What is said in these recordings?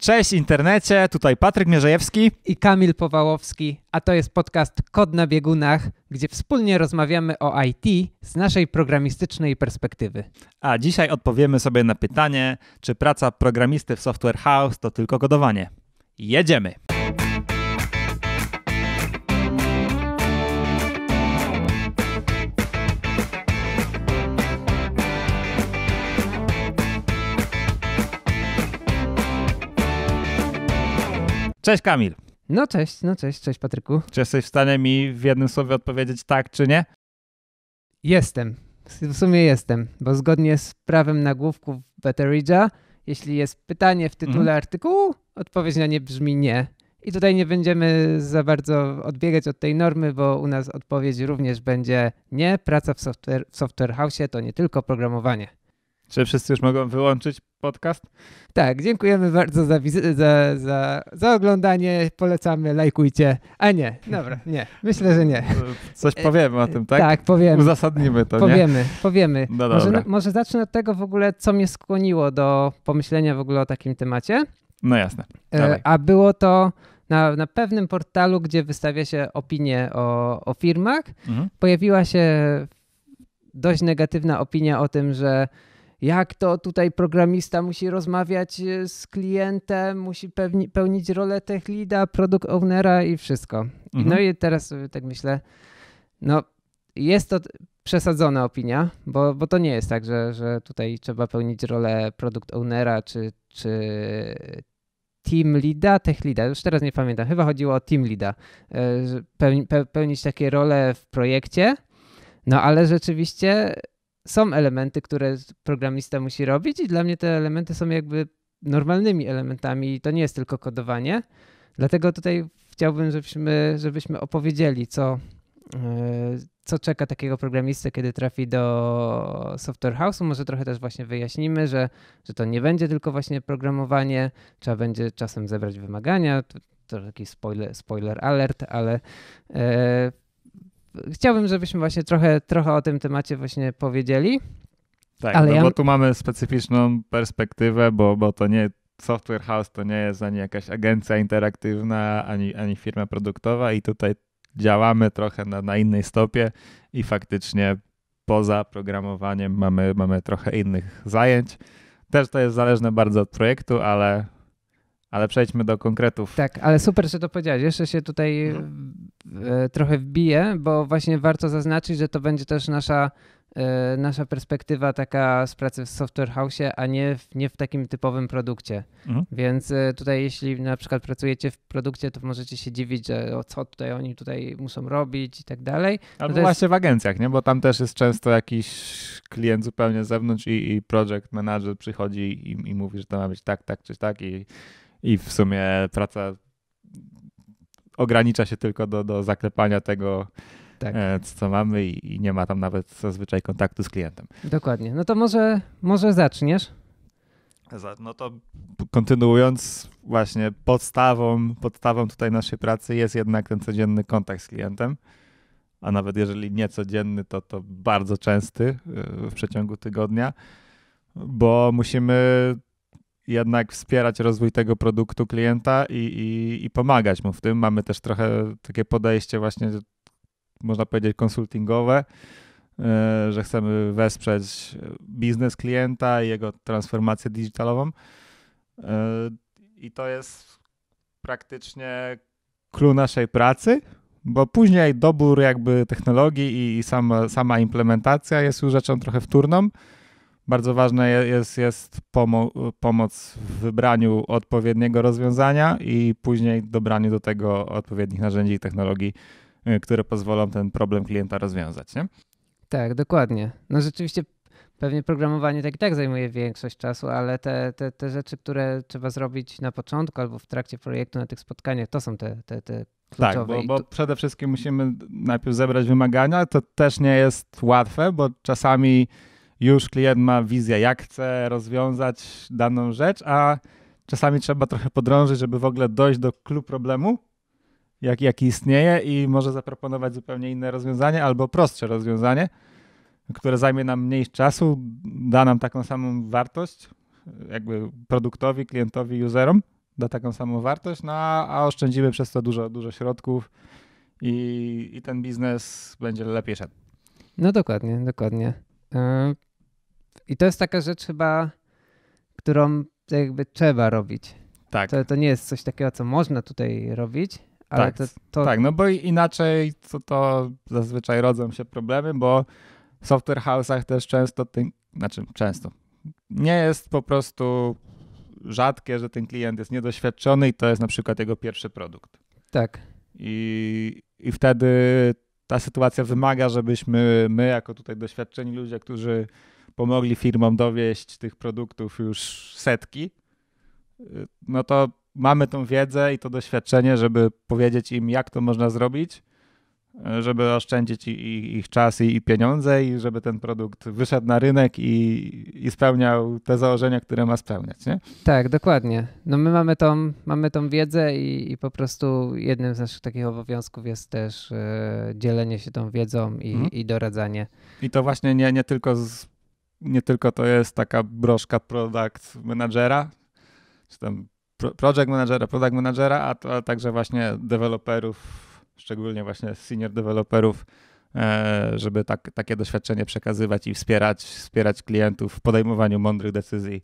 Cześć internecie, tutaj Patryk Mierzejewski i Kamil Powałowski, a to jest podcast Kod na biegunach, gdzie wspólnie rozmawiamy o IT z naszej programistycznej perspektywy. A dzisiaj odpowiemy sobie na pytanie, czy praca programisty w Software House to tylko kodowanie. Jedziemy! Cześć Kamil. No cześć, no cześć, cześć Patryku. Czy jesteś w stanie mi w jednym słowie odpowiedzieć tak czy nie? Jestem. W sumie jestem, bo zgodnie z prawem nagłówków Betteridge'a, jeśli jest pytanie w tytule mhm. artykułu, odpowiedź na nie brzmi nie. I tutaj nie będziemy za bardzo odbiegać od tej normy, bo u nas odpowiedź również będzie nie. Praca w software, w software house to nie tylko programowanie. Czy wszyscy już mogą wyłączyć podcast? Tak, dziękujemy bardzo za, za, za, za oglądanie. Polecamy, lajkujcie. A nie, dobra, nie. Myślę, że nie. Coś e, powiemy o tym, tak? Tak, powiemy. Uzasadnimy to, Powiemy, nie? powiemy. No może, może zacznę od tego w ogóle, co mnie skłoniło do pomyślenia w ogóle o takim temacie. No jasne. E, a było to na, na pewnym portalu, gdzie wystawia się opinie o, o firmach. Mhm. Pojawiła się dość negatywna opinia o tym, że jak to tutaj programista musi rozmawiać e, z klientem, musi pewni, pełnić rolę tech leada, product ownera i wszystko. No mhm. No i teraz tak myślę, no jest to przesadzona opinia, bo, bo to nie jest tak, że, że tutaj trzeba pełnić rolę product ownera czy, czy team leada, tech leada, już teraz nie pamiętam, chyba chodziło o team leada, e, pełnić takie role w projekcie, no ale rzeczywiście są elementy, które programista musi robić, i dla mnie te elementy są jakby normalnymi elementami, i to nie jest tylko kodowanie. Dlatego tutaj chciałbym, żebyśmy, żebyśmy opowiedzieli, co, e, co czeka takiego programistę, kiedy trafi do Software House'u. Może trochę też właśnie wyjaśnimy, że, że to nie będzie tylko właśnie programowanie, trzeba będzie czasem zebrać wymagania. To, to taki spoiler, spoiler alert, ale. Yy, chciałbym, żebyśmy właśnie trochę, trochę o tym temacie właśnie powiedzieli. Tak, ale no ja... bo tu mamy specyficzną perspektywę, bo, bo to nie software house to nie jest ani jakaś agencja interaktywna, ani, ani firma produktowa i tutaj działamy trochę na, na innej stopie i faktycznie poza programowaniem mamy, mamy trochę innych zajęć. Też to jest zależne bardzo od projektu, ale ale przejdźmy do konkretów. Tak, ale super, że to powiedziałeś. Jeszcze się tutaj no. trochę wbiję, bo właśnie warto zaznaczyć, że to będzie też nasza, e, nasza perspektywa taka z pracy w Software House, a nie w, nie w takim typowym produkcie. Mhm. Więc e, tutaj jeśli na przykład pracujecie w produkcie, to możecie się dziwić, że o co tutaj oni tutaj muszą robić i tak dalej. Ale no właśnie jest... w agencjach, nie? bo tam też jest często jakiś klient zupełnie z zewnątrz i, i project manager przychodzi i, i mówi, że to ma być tak, tak czy tak i i w sumie praca ogranicza się tylko do, do zaklepania tego, tak. E, co mamy i, i nie ma tam nawet zazwyczaj kontaktu z klientem. Dokładnie. No to może, może zaczniesz? No to kontynuując, właśnie podstawą, podstawą tutaj naszej pracy jest jednak ten codzienny kontakt z klientem, a nawet jeżeli nie codzienny, to, to bardzo częsty e, w przeciągu tygodnia, bo musimy jednak wspierać rozwój tego produktu klienta i, i, i pomagać mu w tym. Mamy też trochę takie podejście właśnie, można powiedzieć, konsultingowe, e, że chcemy wesprzeć biznes klienta i jego transformację digitalową. E, I to jest praktycznie clue naszej pracy, bo później dobór jakby technologii i sama, sama implementacja jest już rzeczą trochę wtórną. Bardzo ważna jest, jest pomo- pomoc w wybraniu odpowiedniego rozwiązania i później dobraniu do tego odpowiednich narzędzi i technologii, y, które pozwolą ten problem klienta rozwiązać. Nie? Tak, dokładnie. No rzeczywiście pewnie programowanie tak i tak zajmuje większość czasu, ale te, te, te rzeczy, które trzeba zrobić na początku albo w trakcie projektu na tych spotkaniach, to są te, te, te tak, bo, bo, przede wszystkim musimy najpierw zebrać wymagania. To też nie jest łatwe, bo czasami już klient ma wizję, jak chce rozwiązać daną rzecz, a czasami trzeba trochę podrążyć, żeby w ogóle dojść do clue problemu, jak, jaki istnieje i może zaproponować zupełnie inne rozwiązanie albo prostsze rozwiązanie, które zajmie nam mniej czasu, da nam taką samą wartość, jakby produktowi, klientowi, userom da taką samą wartość, no a oszczędzimy przez to dużo, dużo środków i, i ten biznes będzie lepiej szedł. No dokładnie, dokładnie. E, i to jest taka rzecz chyba, którą jakby trzeba robić. Tak. To, to nie jest coś takiego, co można tutaj robić, ale tak, to, to... Tak, no bo inaczej to, to zazwyczaj rodzą się problemy, bo w software house'ach też często, ten, znaczy często, nie jest po prostu rzadkie, że ten klient jest niedoświadczony i to jest na przykład jego pierwszy produkt. Tak. I, i wtedy ta sytuacja wymaga, żebyśmy my, jako tutaj doświadczeni ludzie, którzy pomogli firmom dowieść tych produktów już setki, no to mamy tą wiedzę i to doświadczenie, żeby powiedzieć im, jak to można zrobić, żeby oszczędzić ich czas i pieniądze i żeby ten produkt wyszedł na rynek i, i spełniał te założenia, które ma spełniać, nie? Tak, dokładnie. No my mamy tą, mamy tą wiedzę i, i po prostu jednym z naszych takich obowiązków jest też yy, dzielenie się tą wiedzą i, mhm. i doradzanie. I to właśnie nie, nie tylko z nie tylko to jest taka broszka product managera, czy tam project managera, product managera, a, to, a także właśnie deweloperów, szczególnie właśnie senior deweloperów, e, żeby tak, takie doświadczenie przekazywać i wspierać, wspierać klientów w podejmowaniu mądrych decyzji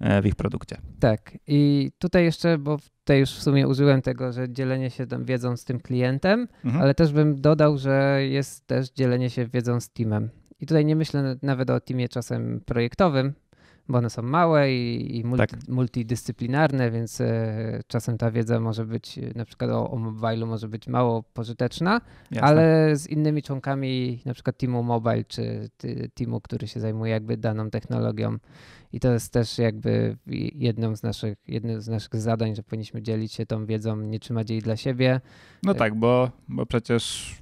e, w ich produkcie. Tak. I tutaj jeszcze, bo tutaj już w sumie użyłem tego, że dzielenie się tą wiedzą z tym klientem, mhm. ale też bym dodał, że jest też dzielenie się wiedzą z teamem. I tutaj nie myślę nawet o teamie czasem projektowym, bo one są małe i, i multi, tak. multidyscyplinarne, więc e, czasem ta wiedza może być, e, na przykład o, o mobilu może być mało pożyteczna, Jasne. ale z innymi członkami na przykład teamu mobile, czy ty, teamu, który się zajmuje jakby daną technologią. I to jest też jakby jedną z naszych, jednym z naszych zadań, że powinniśmy dzielić się tą wiedzą, nie trzymać jej dla siebie. No e, tak, bo, bo przecież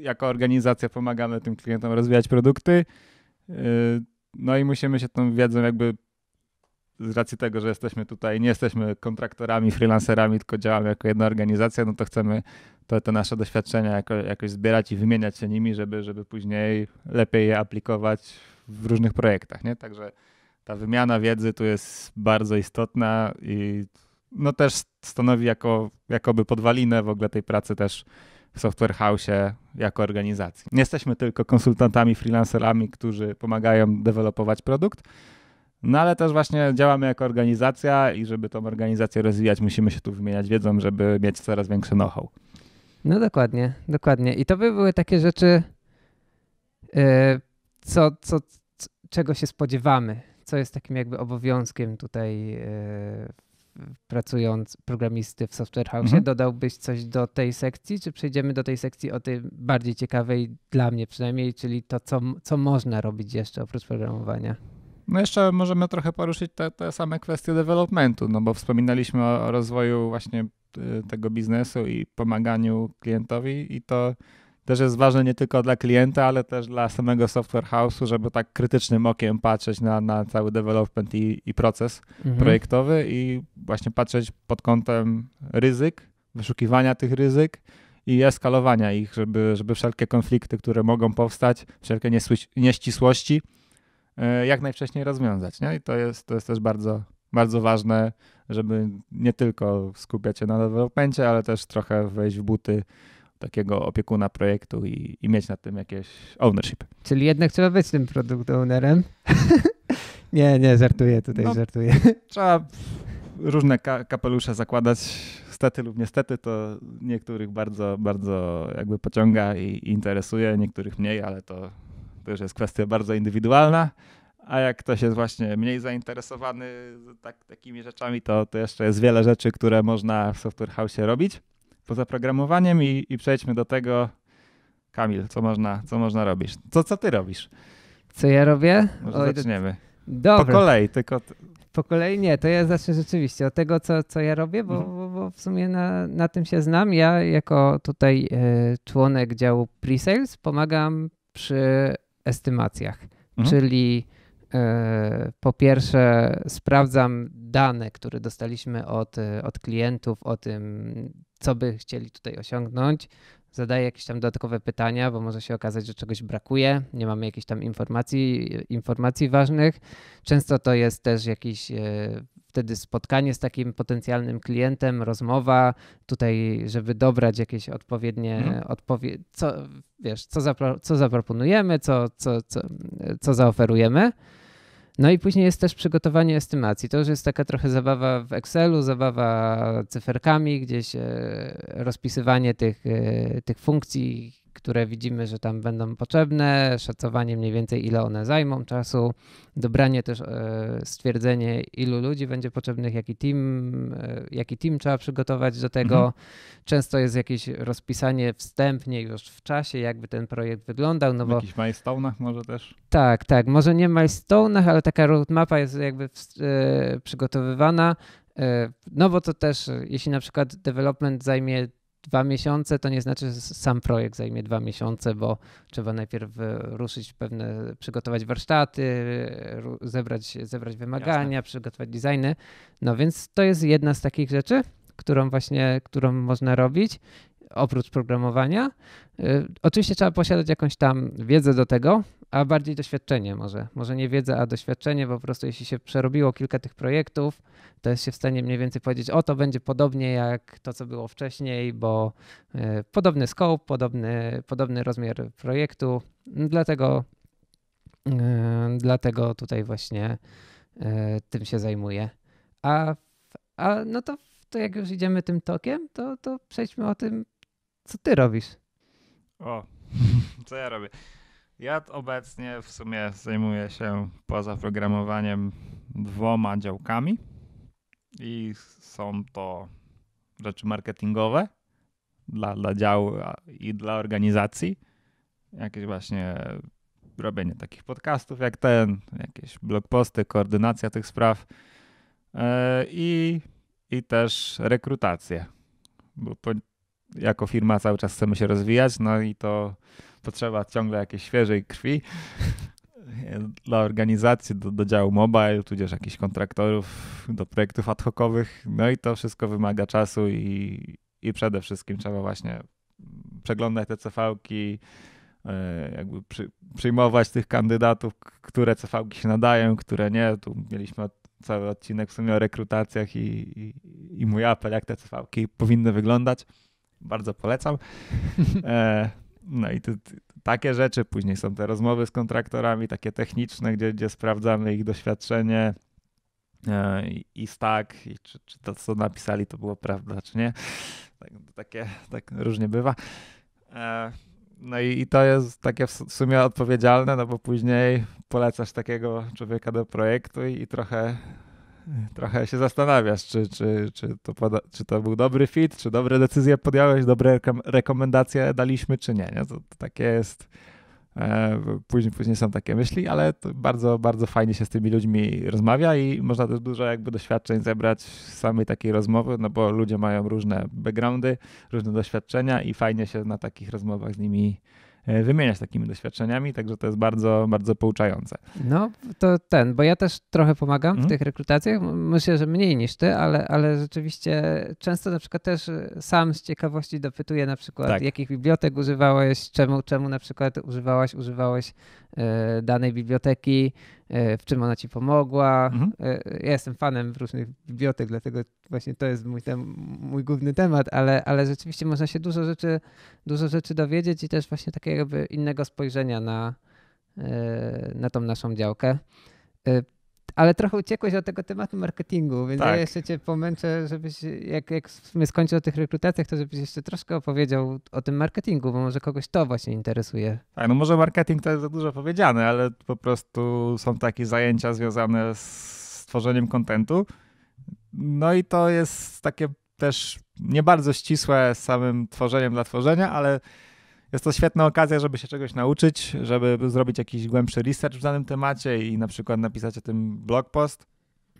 jako organizacja pomagamy tym klientom rozwijać produkty. Y, no i musimy się tą wiedzą jakby z racji tego, że jesteśmy tutaj, nie jesteśmy kontraktorami, freelancerami, tylko działamy jako jedna organizacja, no to chcemy to, te nasze doświadczenia jako, jakoś zbierać i wymieniać się nimi, żeby, żeby później lepiej je aplikować w różnych projektach. Nie? Także ta wymiana wiedzy tu jest bardzo istotna i no też stanowi jako, jakoby podwalinę w ogóle tej pracy też w Software House jako organizacji. Nie jesteśmy tylko konsultantami, freelancerami, którzy pomagają dewelopować produkt, no ale też właśnie działamy jako organizacja i żeby tą organizację rozwijać, musimy się tu wymieniać wiedzą, żeby mieć coraz większy know-how. No dokładnie, dokładnie. I to by były takie rzeczy, yy, co, co, czego się spodziewamy, co jest takim jakby obowiązkiem tutaj yy, pracując programisty w Software House, mhm. dodałbyś coś do tej sekcji, czy przejdziemy do tej sekcji o tej bardziej ciekawej dla mnie przynajmniej, czyli to, co, co można robić jeszcze oprócz programowania? No jeszcze możemy trochę poruszyć te, te same kwestie developmentu, no bo wspominaliśmy o, o rozwoju właśnie y, tego biznesu i pomaganiu klientowi i to też jest ważne nie tylko dla klienta, ale też dla samego software house'u, żeby tak krytycznym okiem patrzeć na, na cały development i, i proces mhm. projektowy i właśnie patrzeć pod kątem ryzyk, wyszukiwania tych ryzyk i eskalowania ich, żeby, żeby wszelkie konflikty, które mogą powstać, wszelkie nieścisłości e, jak najwcześniej rozwiązać. Nie? I to jest, to jest też bardzo, bardzo ważne, żeby nie tylko skupiać się na developmentie, ale też trochę wejść w buty takiego opiekuna projektu i, i mieć na tym jakieś ownership. Czyli jednak trzeba być tym produkt ownerem. nie, nie, żartuję tutaj, no, żartuję. Trzeba różne ka kapelusze zakładać, stety lub niestety, to niektórych bardzo, bardzo jakby pociąga i, interesuje, niektórych mniej, ale to, to już jest kwestia bardzo indywidualna. A jak ktoś jest właśnie mniej zainteresowany tak, takimi rzeczami, to, to jeszcze jest wiele rzeczy, które można w Software House robić poza programowaniem i, i przejdźmy do tego, Kamil, co można, co można robić? Co, co ty robisz? Co ja robię? Może Oj, zaczniemy. Dobra. Po kolei, tylko... Po kolei nie, to ja zacznę rzeczywiście od tego, co, co ja robię, bo, mhm. bo, bo w sumie na, na tym się znam. Ja jako tutaj e, członek działu pre-sales pomagam przy estymacjach, mhm. czyli e, po pierwsze sprawdzam dane, które dostaliśmy od, e, od klientów o tym, co by chcieli tutaj osiągnąć. Zadaję jakieś tam dodatkowe pytania, bo może się okazać, że czegoś brakuje, nie mamy jakichś tam informacji, informacji ważnych. Często to jest też jakieś e, wtedy spotkanie z takim potencjalnym klientem, rozmowa, tutaj, żeby dobrać jakieś odpowiednie, no. odpowie co, wiesz, co, zapro co zaproponujemy, co, co, co, co zaoferujemy. No i później jest też przygotowanie estymacji. To już jest taka trochę zabawa w Excelu, zabawa cyferkami, gdzieś e, rozpisywanie tych, e, tych funkcji, które widzimy, że tam będą potrzebne, szacowanie mniej więcej ile one zajmą czasu, dobranie też e, stwierdzenie ilu ludzi będzie potrzebnych, jaki team, e, jaki team trzeba przygotować do tego. Mhm. Często jest jakieś rozpisanie wstępnie już w czasie, jakby ten projekt wyglądał. No w jakichś milestone'ach może też? Tak, tak. Może nie milestone'ach, ale taka roadmapa jest jakby w, e, przygotowywana. No bo to też, jeśli na przykład development zajmie dwa miesiące, to nie znaczy, że sam projekt zajmie dwa miesiące, bo trzeba najpierw e, ruszyć pewne, przygotować warsztaty, e, zebrać, zebrać wymagania, Jasne. przygotować designy. No więc to jest jedna z takich rzeczy, którą właśnie, którą można robić oprócz programowania. E, oczywiście trzeba posiadać jakąś tam wiedzę do tego, a bardziej doświadczenie może. Może nie wiedza, a doświadczenie, po prostu jeśli się przerobiło kilka tych projektów, to jest się w stanie mniej więcej powiedzieć, o to będzie podobnie jak to, co było wcześniej, bo e, podobny scope, podobny, podobny rozmiar projektu, dlatego, e, dlatego tutaj właśnie e, tym się zajmuję. A, a no to, to jak już idziemy tym tokiem, to, to przejdźmy o tym, co ty robisz. O, co ja robię? Ja obecnie w sumie zajmuję się poza programowaniem dwoma działkami i są to rzeczy marketingowe dla, dla działu i dla organizacji. Jakieś właśnie robienie takich podcastów jak ten, jakieś blog posty, koordynacja tych spraw e, i, i też rekrutację, bo jako firma cały czas chcemy się rozwijać, no i to potrzeba ciągle jakiejś świeżej krwi e, dla organizacji, do, do działu mobile, tudzież jakichś kontraktorów, do projektów ad hocowych. No i to wszystko wymaga czasu i, i przede wszystkim trzeba właśnie przeglądać te CV-ki, e, jakby przy, przyjmować tych kandydatów, które CV-ki się nadają, które nie. Tu mieliśmy cały odcinek w sumie o rekrutacjach i, i, i mój apel, jak te CV-ki powinny wyglądać. Bardzo polecam. E, no i to, takie rzeczy później są te rozmowy z kontraktorami, takie techniczne, gdzie, gdzie sprawdzamy ich doświadczenie e, i, i stack, i czy, czy to, co napisali, to było prawda, czy nie. Tak, no, takie, tak różnie bywa. E, no i, i, to jest takie w sumie odpowiedzialne, no bo później polecasz takiego człowieka do projektu i, i trochę trochę się zastanawiasz, czy, czy, czy, to, czy to był dobry fit, czy dobre decyzje podjąłeś, dobre rekomendacje daliśmy, czy nie. nie? To, to takie jest. E, później, później są takie myśli, ale bardzo, bardzo fajnie się z tymi ludźmi rozmawia i można też dużo jakby doświadczeń zebrać z samej takiej rozmowy, no bo ludzie mają różne backgroundy, różne doświadczenia i fajnie się na takich rozmowach z nimi E, wymieniać takimi doświadczeniami, także to jest bardzo, bardzo pouczające. No, to ten, bo ja też trochę pomagam mhm. w tych rekrutacjach, myślę, że mniej niż ty, ale, ale rzeczywiście często na przykład też e, sam z ciekawości dopytuję na przykład, tak. jakich bibliotek używałeś, czemu, czemu na przykład używałaś, używałeś e, danej biblioteki, E, w czym ona ci pomogła. Mhm. E, ja jestem fanem różnych bibliotek, dlatego właśnie to jest mój, tem, mój główny temat, ale, ale rzeczywiście można się dużo rzeczy, dużo rzeczy dowiedzieć i też właśnie takiego innego spojrzenia na, e, na tą naszą działkę ale trochę uciekłeś od tego tematu marketingu, więc tak. ja jeszcze cię pomęczę, żebyś, jak, jak my skończył o tych rekrutacjach, to żebyś jeszcze troszkę opowiedział o tym marketingu, bo może kogoś to właśnie interesuje. Tak, no może marketing to jest za dużo powiedziane, ale po prostu są takie zajęcia związane z tworzeniem kontentu. No i to jest takie też nie bardzo ścisłe z samym tworzeniem dla tworzenia, ale jest to świetna okazja, żeby się czegoś nauczyć, żeby zrobić jakiś głębszy research w danym temacie i na przykład napisać o tym blog post.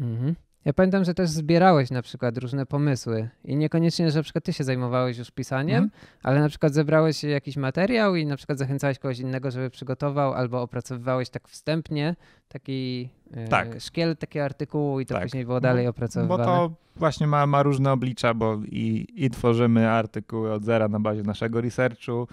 Mhm. Ja pamiętam, że też zbierałeś na przykład różne pomysły i niekoniecznie, że na przykład ty się zajmowałeś już pisaniem, mm. ale na przykład zebrałeś jakiś materiał i na przykład zachęcałeś kogoś innego, żeby przygotował albo opracowywałeś tak wstępnie taki e, tak. Yy, szkiel takiego artykułu i to tak. później było dalej no, opracowywane. Bo to właśnie ma, ma różne oblicza, bo i, i tworzymy artykuły od zera na bazie naszego researchu,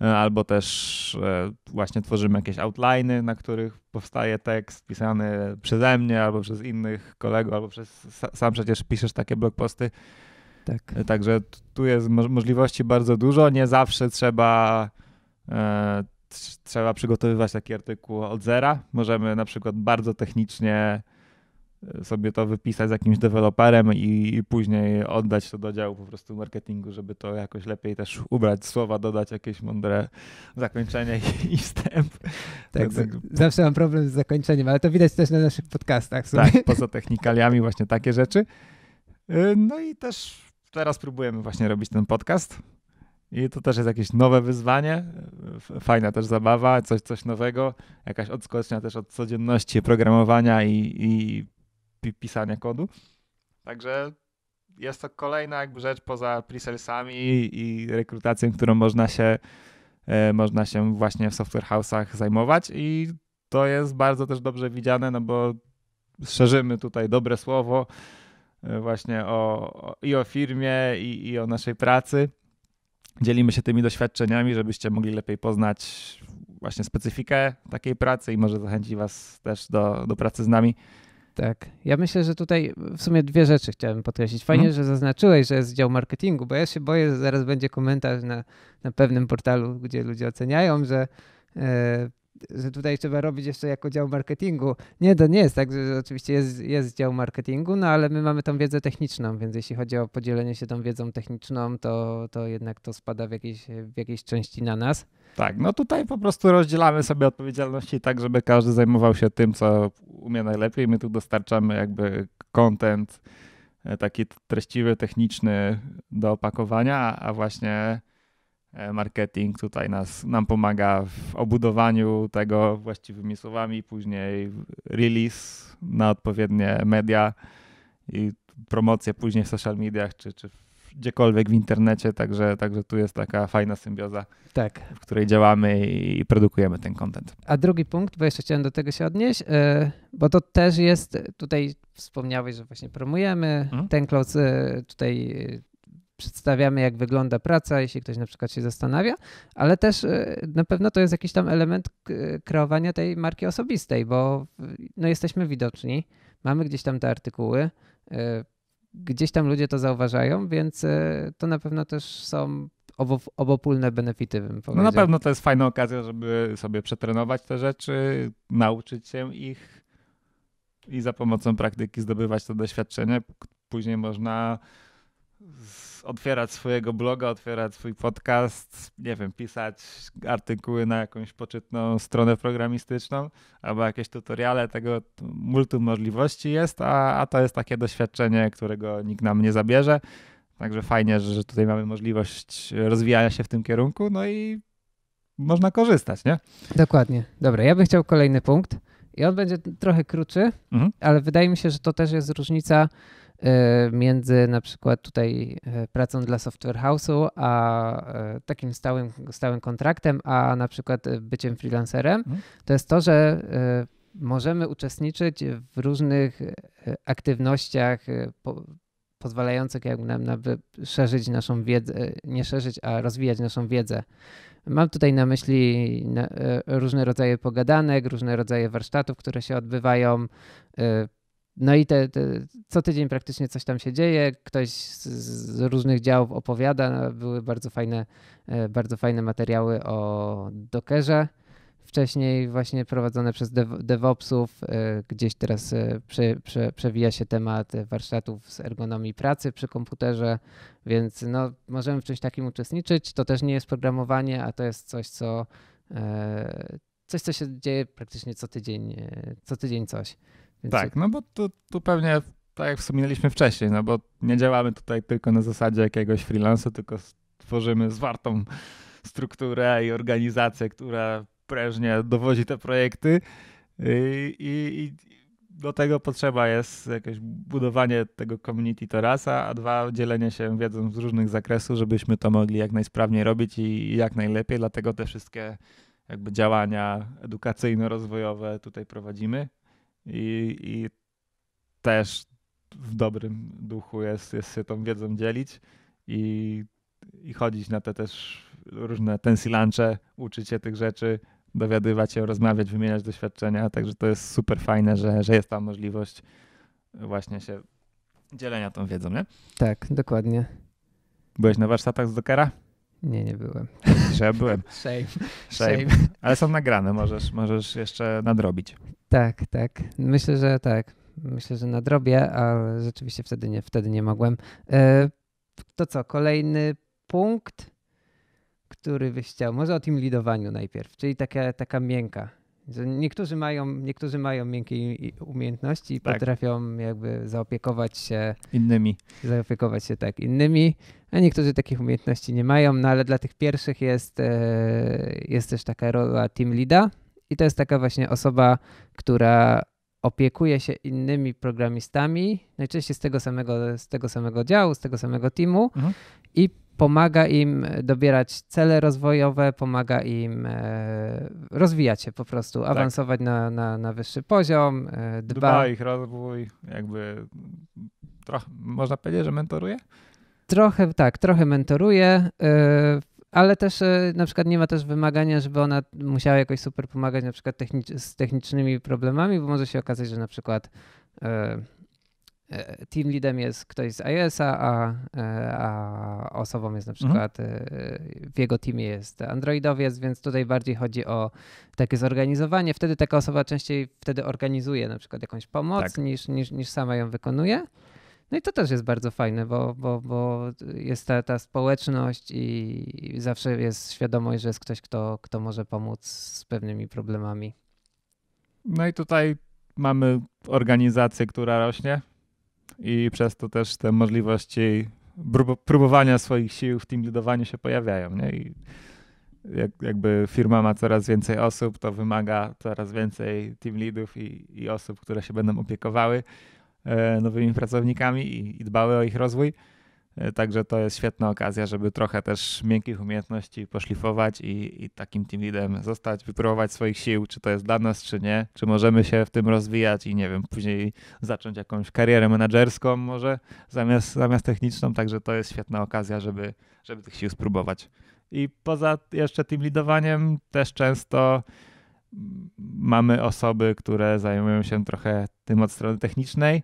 E, albo też e, właśnie tworzymy jakieś outliny, na których powstaje tekst pisany przeze mnie, albo przez innych kolegów, albo przez sam przecież piszesz takie blogposty. Tak. E, także tu jest możliwości bardzo dużo. Nie zawsze trzeba e, trzeba przygotowywać taki artykuł od zera. Możemy na przykład bardzo technicznie E, sobie to wypisać z jakimś deweloperem i, później oddać to do działu po prostu marketingu, żeby to jakoś lepiej też ubrać słowa, dodać jakieś mądre zakończenie i, wstęp. Tak, tak, zawsze mam problem z zakończeniem, ale to widać też na naszych podcastach. Tak, poza technikaliami właśnie takie rzeczy. E, no i też teraz próbujemy właśnie robić ten podcast. I to też jest jakieś nowe wyzwanie, fajna też zabawa, coś, coś nowego, jakaś odskocznia też od codzienności programowania i, i pisania kodu. Także jest to kolejna jakby rzecz poza preselsami i rekrutacją, którą można się, e, można się właśnie w software house'ach zajmować i to jest bardzo też dobrze widziane, no bo szerzymy tutaj dobre słowo e, właśnie o, o i o firmie i, i o naszej pracy. Dzielimy się tymi doświadczeniami, żebyście mogli lepiej poznać właśnie specyfikę takiej pracy i może zachęci Was też do, do pracy z nami. Tak. Ja myślę, że tutaj w sumie dwie rzeczy chciałem podkreślić. Fajnie, mhm. że zaznaczyłeś, że jest dział marketingu, bo ja się boję, że zaraz będzie komentarz na, na pewnym portalu, gdzie ludzie oceniają, że e, że tutaj trzeba robić jeszcze jako dział marketingu. Nie, to nie jest tak, że oczywiście jest, jest dział marketingu, no ale my mamy tą wiedzę techniczną, więc jeśli chodzi o podzielenie się tą wiedzą techniczną, to, to jednak to spada w jakiejś, w jakiejś części na nas. Tak, no tutaj po prostu rozdzielamy sobie odpowiedzialności tak, żeby każdy zajmował się tym, co umie najlepiej. My tu dostarczamy jakby content e, taki treściwy, techniczny do opakowania, a właśnie E, marketing tutaj nas, nam pomaga w obudowaniu tego właściwymi słowami, później release na odpowiednie media i promocję później w social mediach czy, czy gdziekolwiek w internecie, także, także tu jest taka fajna symbioza, tak. w której działamy i produkujemy ten content. A drugi punkt, bo jeszcze chciałem do tego się odnieść, e, bo to też jest, tutaj wspomniałeś, że właśnie promujemy hmm? ten cloud, e, tutaj przedstawiamy, jak wygląda praca, jeśli ktoś na przykład się zastanawia, ale też e, na pewno to jest jakiś tam element e, kreowania tej marki osobistej, bo no, jesteśmy widoczni, mamy gdzieś tam te artykuły, e, gdzieś tam ludzie to zauważają, więc to na pewno też są obopólne benefity, bym powiedział. No na pewno to jest fajna okazja, żeby sobie przetrenować te rzeczy, nauczyć się ich i za pomocą praktyki zdobywać to doświadczenie. Później można otwierać swojego bloga, otwierać swój podcast, nie wiem, pisać artykuły na jakąś poczytną stronę programistyczną albo jakieś tutoriale, tego multum możliwości jest, a, a to jest takie doświadczenie, którego nikt nam nie zabierze. Także fajnie, że, że tutaj mamy możliwość rozwijania się w tym kierunku, no i można korzystać, nie? Dokładnie. Dobra, ja bym chciał kolejny punkt i on będzie trochę krótszy, mhm. ale wydaje mi się, że to też jest różnica E, między na przykład tutaj e, pracą dla Software House'u, a e, takim stałym, stałym kontraktem, a na przykład byciem freelancerem, mhm. to jest to, że możemy uczestniczyć w różnych aktywnościach po, pozwalających jakby nam na szerzyć naszą wiedzę, nie szerzyć, a rozwijać naszą wiedzę. Mam tutaj na myśli różne rodzaje pogadanek, różne rodzaje warsztatów, które się odbywają, no i te, te, co tydzień praktycznie coś tam się dzieje, ktoś z, z różnych działów opowiada. No, były bardzo fajne, e, bardzo fajne materiały o Dockerze wcześniej właśnie prowadzone przez DevOpsów. E, gdzieś teraz e, prze, prze, przewija się temat warsztatów z ergonomii pracy przy komputerze, więc no, możemy w czymś takim uczestniczyć. To też nie jest programowanie, a to jest coś, co coś, co się dzieje praktycznie co tydzień, co tydzień coś. Więc tak, no bo tu, tu pewnie, tak jak wspominaliśmy wcześniej, no bo nie działamy tutaj tylko na zasadzie jakiegoś freelansu, tylko tworzymy zwartą strukturę i organizację, która prężnie dowodzi te projekty i, y, i, i do tego potrzeba jest jakieś budowanie tego community to raz, a dwa dzielenie się wiedzą z różnych zakresów, żebyśmy to mogli jak najsprawniej robić i jak najlepiej, dlatego te wszystkie jakby działania edukacyjno-rozwojowe tutaj prowadzimy i, i też w dobrym duchu jest, jest się tą wiedzą dzielić i, i chodzić na te też różne tensilancze, uczyć się tych rzeczy, dowiadywać się, rozmawiać, wymieniać doświadczenia. Także to jest super fajne, że, że jest ta możliwość właśnie się dzielenia tą wiedzą, nie? Tak, dokładnie. Byłeś na warsztatach z Dockera? Nie, nie byłem. Ja byłem. Shame. Shame. Shame. Ale są nagrane, możesz, możesz jeszcze nadrobić. Tak, tak. Myślę, że tak. Myślę, że nadrobię, ale rzeczywiście wtedy nie, wtedy nie mogłem. E, to co, kolejny punkt, który byś chciał? Może o tym lidowaniu najpierw, czyli taka, taka miękka Niektórzy mają, niektórzy mają miękkie umiejętności i tak. potrafią jakby zaopiekować się innymi. Zaopiekować się tak innymi, a niektórzy takich umiejętności nie mają, no ale dla tych pierwszych jest, e, jest też taka rola team leada i to jest taka właśnie osoba, która opiekuje się innymi programistami, najczęściej z tego samego, z tego samego działu, z tego samego teamu mhm. i pomaga im dobierać cele rozwojowe, pomaga im e, rozwijać się po prostu, tak. awansować na, na, na, wyższy poziom, e, dba. dba ich rozwój, jakby trochę, można powiedzieć, że mentoruje? Trochę tak, trochę mentoruje. E, ale też e, na przykład nie ma też wymagania, żeby ona musiała jakoś super pomagać na przykład z technicznymi problemami, bo może się okazać, że na przykład e, e, team leadem jest ktoś z iOS-a, a, a osobą jest na mhm. przykład mhm. w jego teamie jest Androidowiec, więc tutaj bardziej chodzi o takie zorganizowanie. Wtedy taka osoba częściej wtedy organizuje na przykład jakąś pomoc tak. niż, niż, niż sama ją wykonuje. No i to też jest bardzo fajne, bo, bo, bo jest ta, ta społeczność i zawsze jest świadomość, że jest ktoś, kto, kto może pomóc z pewnymi problemami. No i tutaj mamy organizację, która rośnie i przez to też te możliwości próbowania swoich sił w tym się pojawiają. Nie? I jak, jakby firma ma coraz więcej osób, to wymaga coraz więcej team leadów i, i osób, które się będą opiekowały. E, nowymi pracownikami i, i dbały o ich rozwój. E, także to jest świetna okazja, żeby trochę też miękkich umiejętności poszlifować i, i takim team leadem zostać, wypróbować swoich sił, czy to jest dla nas, czy nie, czy możemy się w tym rozwijać i nie wiem, później zacząć jakąś karierę menedżerską może zamiast, zamiast techniczną, także to jest świetna okazja, żeby, żeby tych sił spróbować. I poza jeszcze team leadowaniem też często mamy osoby, które zajmują się trochę tym od strony technicznej,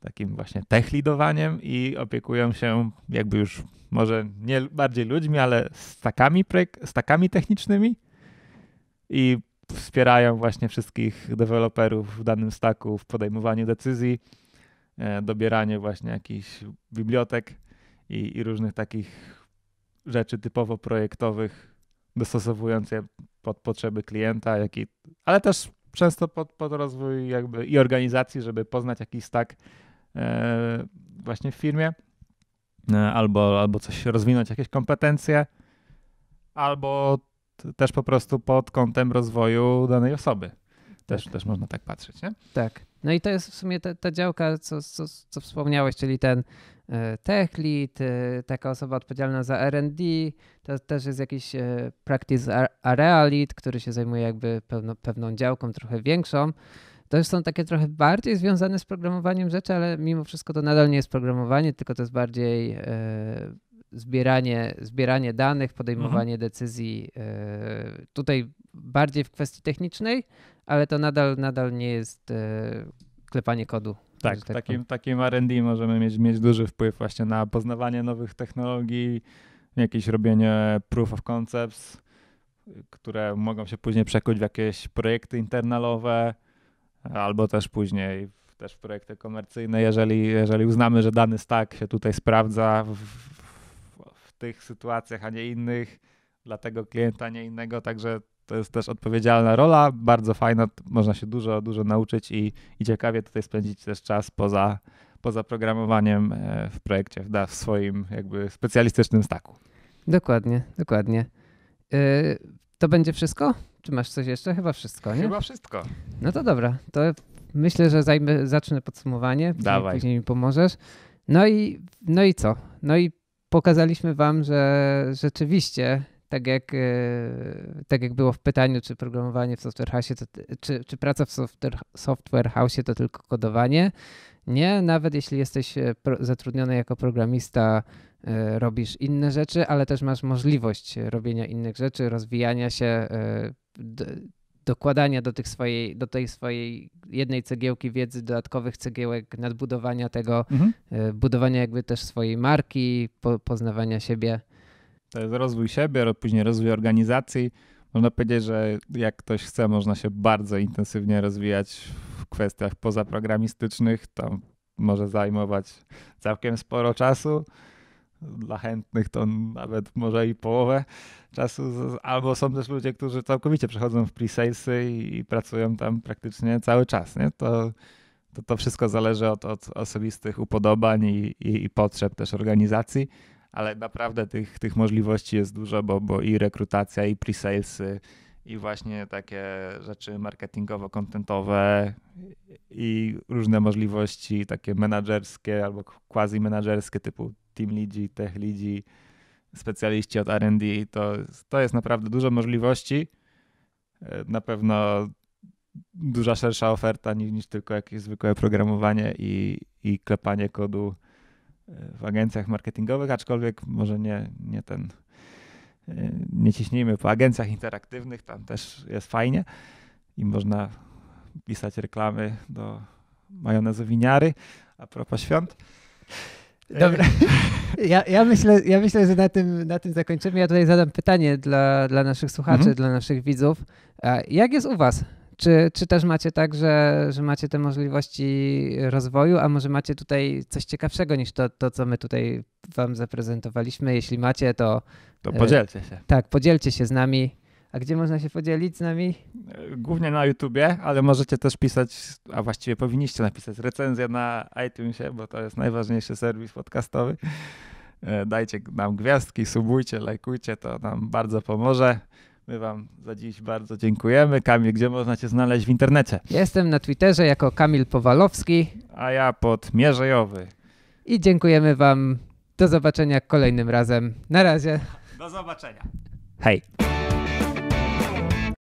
takim właśnie techlidowaniem i opiekują się jakby już może nie bardziej ludźmi, ale stakami, stakami technicznymi i wspierają właśnie wszystkich deweloperów w danym staku w podejmowaniu decyzji, e, dobieraniu właśnie jakichś bibliotek i, i różnych takich rzeczy typowo projektowych, dostosowując je pod potrzeby klienta, jak i, ale też często pod, pod rozwój jakby i organizacji, żeby poznać jakiś stack e, właśnie w firmie, e, albo, albo coś rozwinąć, jakieś kompetencje, albo też po prostu pod kątem rozwoju danej osoby. Też, tak. też można tak patrzeć, nie? Tak. No i to jest w sumie ta, ta działka, co, co, co wspomniałeś, czyli ten e, tech lead, e, taka osoba odpowiedzialna za R&D, to też jest jakiś e, practice area lead, który się zajmuje jakby pewną działką trochę większą. To już są takie trochę bardziej związane z programowaniem rzeczy, ale mimo wszystko to nadal nie jest programowanie, tylko to jest bardziej zbieranie, zbieranie danych, podejmowanie mhm. decyzji e, tutaj bardziej w kwestii technicznej, ale to nadal, nadal nie jest e, klepanie kodu. Tak, tak takim, takim RD możemy mieć, mieć duży wpływ właśnie na poznawanie nowych technologii, jakieś robienie proof of concepts, które mogą się później przekuć w jakieś projekty internalowe, albo też później też w projekty komercyjne, jeżeli, jeżeli uznamy, że dany stack się tutaj sprawdza w, tych sytuacjach, a nie innych, dla tego klienta, nie innego, także to jest też odpowiedzialna rola, bardzo fajna, można się dużo, dużo nauczyć i, i ciekawie tutaj spędzić też czas poza, poza programowaniem e, w projekcie, w swoim jakby specjalistycznym staku. Dokładnie, dokładnie. Yy, to będzie wszystko? Czy masz coś jeszcze? Chyba wszystko, nie? Chyba wszystko. No to dobra, to myślę, że zajmę, zacznę podsumowanie, Dawaj. później mi pomożesz. No i, no i co? No i pokazaliśmy Wam, że rzeczywiście, tak jak, e, tak jak było w pytaniu, czy programowanie w software house, czy, czy praca w software, software house to tylko kodowanie. Nie, nawet jeśli jesteś e, zatrudniony jako programista, e, robisz inne rzeczy, ale też masz możliwość robienia innych rzeczy, rozwijania się dokładania do, tych swojej, do tej swojej jednej cegiełki wiedzy, dodatkowych cegiełek, nadbudowania tego, mhm. E, budowania jakby też swojej marki, po, poznawania siebie. To jest rozwój siebie, później rozwój organizacji. Można powiedzieć, że jak ktoś chce, można się bardzo intensywnie rozwijać w kwestiach pozaprogramistycznych. To może zajmować całkiem sporo czasu dla chętnych to nawet może i połowę czasu, albo są też ludzie, którzy całkowicie przechodzą w pre-salesy i, pracują tam praktycznie cały czas. Nie? To, to, to wszystko zależy od, od osobistych upodobań i, i, i, potrzeb też organizacji, ale naprawdę tych, tych możliwości jest dużo, bo, bo i rekrutacja, i pre-salesy, i właśnie takie rzeczy marketingowo-kontentowe i różne możliwości takie menedżerskie albo quasi-menedżerskie typu team leadzi, tech leadzi, specjaliści od R&D, to, to jest naprawdę dużo możliwości. E, na pewno duża, szersza oferta niż, niż tylko jakieś zwykłe programowanie i, i klepanie kodu e, w agencjach marketingowych, aczkolwiek może nie, nie ten, e, nie ciśnijmy po agencjach interaktywnych, tam też jest fajnie i można pisać reklamy do majonezowiniary winiary a propos świąt. Dobra. Ja, ja, myślę, ja myślę, że na tym, na tym zakończymy. Ja tutaj zadam pytanie dla, dla naszych słuchaczy, mhm. dla naszych widzów. Jak jest u Was? Czy, czy też macie tak, że, że macie te możliwości rozwoju, a może macie tutaj coś ciekawszego niż to, to co my tutaj Wam zaprezentowaliśmy? Jeśli macie, to. To e, podzielcie się. Tak, podzielcie się z nami. A gdzie można się podzielić z nami? E, głównie na YouTubie, ale możecie też pisać, a właściwie powinniście napisać recenzję na iTunesie, bo to jest najważniejszy serwis podcastowy. E, dajcie nam gwiazdki, subujcie, lajkujcie, to nam bardzo pomoże. My Wam za dziś bardzo dziękujemy. Kamil, gdzie można Cię znaleźć w internecie? Jestem na Twitterze jako Kamil Powalowski. A ja pod Mierzejowy. I dziękujemy Wam. Do zobaczenia kolejnym razem. Na razie. Do zobaczenia. Hej.